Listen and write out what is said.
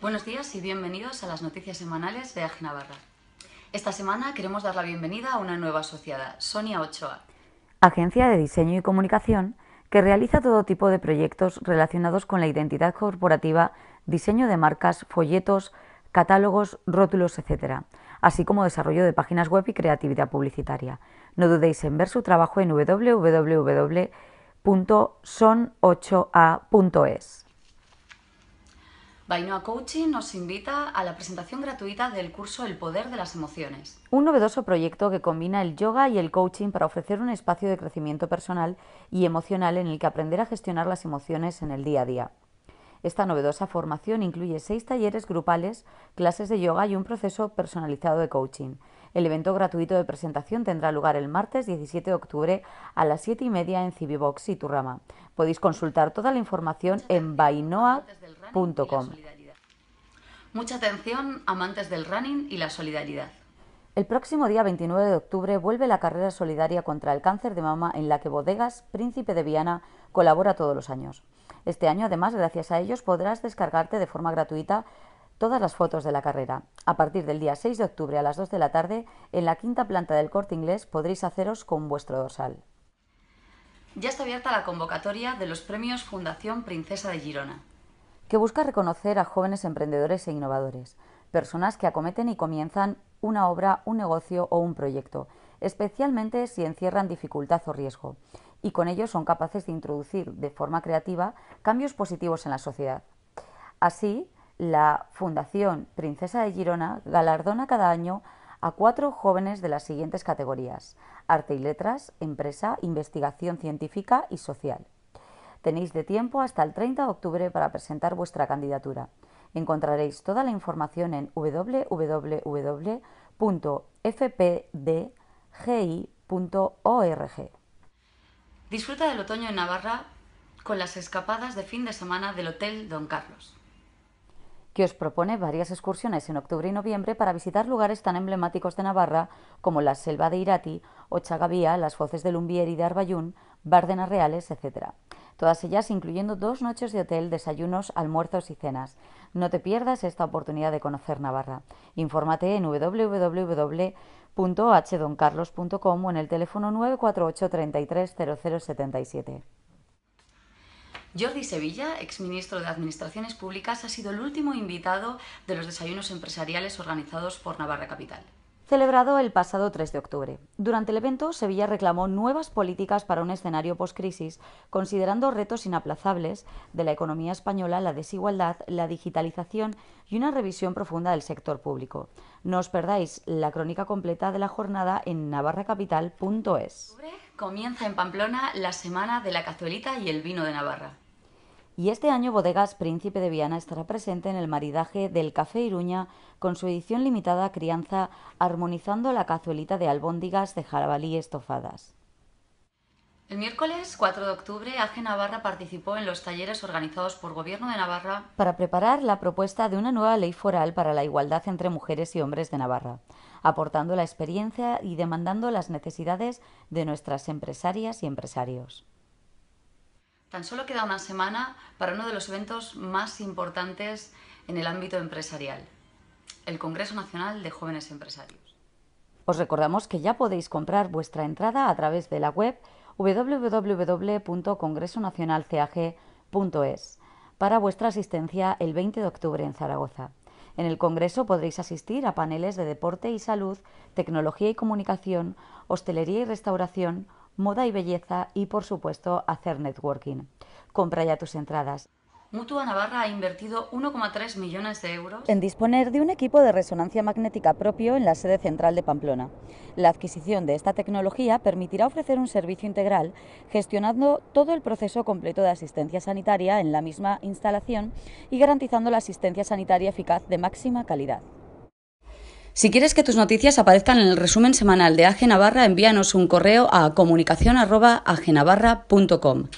Buenos días y bienvenidos a las noticias semanales de AG Navarra. Esta semana queremos dar la bienvenida a una nueva asociada, Sonia Ochoa. Agencia de Diseño y Comunicación que realiza todo tipo de proyectos relacionados con la identidad corporativa, diseño de marcas, folletos, catálogos, rótulos, etc., así como desarrollo de páginas web y creatividad publicitaria. No dudéis en ver su trabajo en www.son8a.es. Bainoa Coaching nos invita a la presentación gratuita del curso El Poder de las Emociones. Un novedoso proyecto que combina el yoga y el coaching para ofrecer un espacio de crecimiento personal y emocional en el que aprender a gestionar las emociones en el día a día. Esta novedosa formación incluye seis talleres grupales, clases de yoga y un proceso personalizado de coaching. El evento gratuito de presentación tendrá lugar el martes 17 de octubre a las 7 y media en Civibox y Turrama. Podéis consultar toda la información en bainoa.com. Mucha atención, amantes del running y la solidaridad. El próximo día 29 de octubre vuelve la carrera solidaria contra el cáncer de mama en la que Bodegas, Príncipe de Viana, colabora todos los años. Este año, además, gracias a ellos podrás descargarte de forma gratuita todas las fotos de la carrera. A partir del día 6 de octubre a las 2 de la tarde, en la quinta planta del corte inglés podréis haceros con vuestro dorsal. Ya está abierta la convocatoria de los premios Fundación Princesa de Girona, que busca reconocer a jóvenes emprendedores e innovadores personas que acometen y comienzan una obra, un negocio o un proyecto, especialmente si encierran dificultad o riesgo, y con ello son capaces de introducir de forma creativa cambios positivos en la sociedad. Así, la Fundación Princesa de Girona galardona cada año a cuatro jóvenes de las siguientes categorías, arte y letras, empresa, investigación científica y social. Tenéis de tiempo hasta el 30 de octubre para presentar vuestra candidatura. Encontraréis toda la información en www.fpdgi.org. Disfruta del otoño en Navarra con las escapadas de fin de semana del Hotel Don Carlos que os propone varias excursiones en octubre y noviembre para visitar lugares tan emblemáticos de Navarra como la Selva de Irati, Ochagavía, las Foces de Lumbier y de Arbayún, Bárdenas Reales, etc. Todas ellas incluyendo dos noches de hotel, desayunos, almuerzos y cenas. No te pierdas esta oportunidad de conocer Navarra. Infórmate en www.hdoncarlos.com o en el teléfono 948 330077 Jordi Sevilla, exministro de Administraciones Públicas, ha sido el último invitado de los desayunos empresariales organizados por Navarra Capital celebrado el pasado 3 de octubre. Durante el evento, Sevilla reclamó nuevas políticas para un escenario post-crisis, considerando retos inaplazables de la economía española, la desigualdad, la digitalización y una revisión profunda del sector público. No os perdáis la crónica completa de la jornada en navarracapital.es. Comienza en Pamplona la Semana de la Cazuelita y el Vino de Navarra. Y este año Bodegas Príncipe de Viana estará presente en el maridaje del Café Iruña con su edición limitada a crianza, armonizando la cazuelita de albóndigas de jarabalí estofadas. El miércoles 4 de octubre, AGE Navarra participó en los talleres organizados por Gobierno de Navarra para preparar la propuesta de una nueva ley foral para la igualdad entre mujeres y hombres de Navarra, aportando la experiencia y demandando las necesidades de nuestras empresarias y empresarios. Tan solo queda una semana para uno de los eventos más importantes en el ámbito empresarial, el Congreso Nacional de Jóvenes Empresarios. Os recordamos que ya podéis comprar vuestra entrada a través de la web www.congresonacionalcag.es e para vuestra asistencia el 20 de octubre en Zaragoza. En el Congreso podréis asistir a paneles de deporte y salud, tecnología y comunicación, hostelería y restauración, moda y belleza y por supuesto hacer networking. Compra ya tus entradas. Mutua Navarra ha invertido 1,3 millones de euros en disponer de un equipo de resonancia magnética propio en la sede central de Pamplona. La adquisición de esta tecnología permitirá ofrecer un servicio integral gestionando todo el proceso completo de asistencia sanitaria en la misma instalación y garantizando la asistencia sanitaria eficaz de máxima calidad. Si quieres que tus noticias aparezcan en el resumen semanal de AG Navarra, envíanos un correo a comunicación.agenavarra.com.